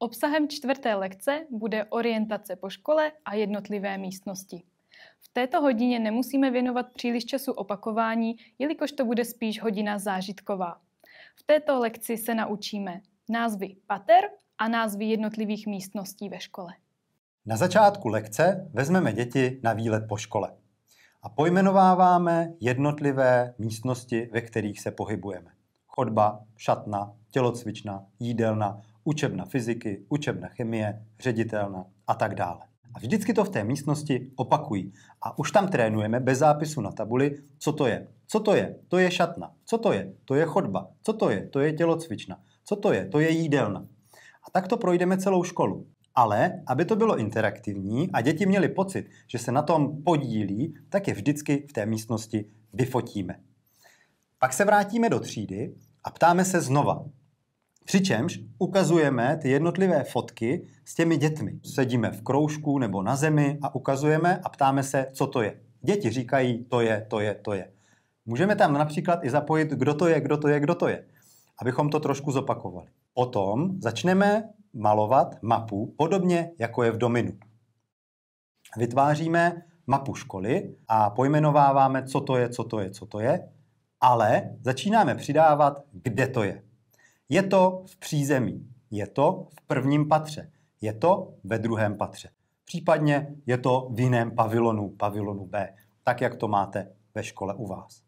Obsahem čtvrté lekce bude orientace po škole a jednotlivé místnosti. V této hodině nemusíme věnovat příliš času opakování, jelikož to bude spíš hodina zážitková. V této lekci se naučíme názvy pater a názvy jednotlivých místností ve škole. Na začátku lekce vezmeme děti na výlet po škole a pojmenováváme jednotlivé místnosti, ve kterých se pohybujeme. Chodba, šatna, tělocvična, jídelna, učebna fyziky, učebna chemie, ředitelna a tak dále. A vždycky to v té místnosti opakují. A už tam trénujeme bez zápisu na tabuli, co to je. Co to je? To je šatna. Co to je? To je chodba. Co to je? To je tělocvična. Co to je? To je jídelna. A tak to projdeme celou školu. Ale aby to bylo interaktivní a děti měli pocit, že se na tom podílí, tak je vždycky v té místnosti vyfotíme. Pak se vrátíme do třídy a ptáme se znova, Přičemž ukazujeme ty jednotlivé fotky s těmi dětmi. Sedíme v kroužku nebo na zemi a ukazujeme a ptáme se, co to je. Děti říkají, to je, to je, to je. Můžeme tam například i zapojit, kdo to je, kdo to je, kdo to je, abychom to trošku zopakovali. Potom začneme malovat mapu podobně, jako je v dominu. Vytváříme mapu školy a pojmenováváme, co to je, co to je, co to je, ale začínáme přidávat, kde to je. Je to v přízemí, je to v prvním patře, je to ve druhém patře. Případně je to v jiném pavilonu, pavilonu B, tak jak to máte ve škole u vás.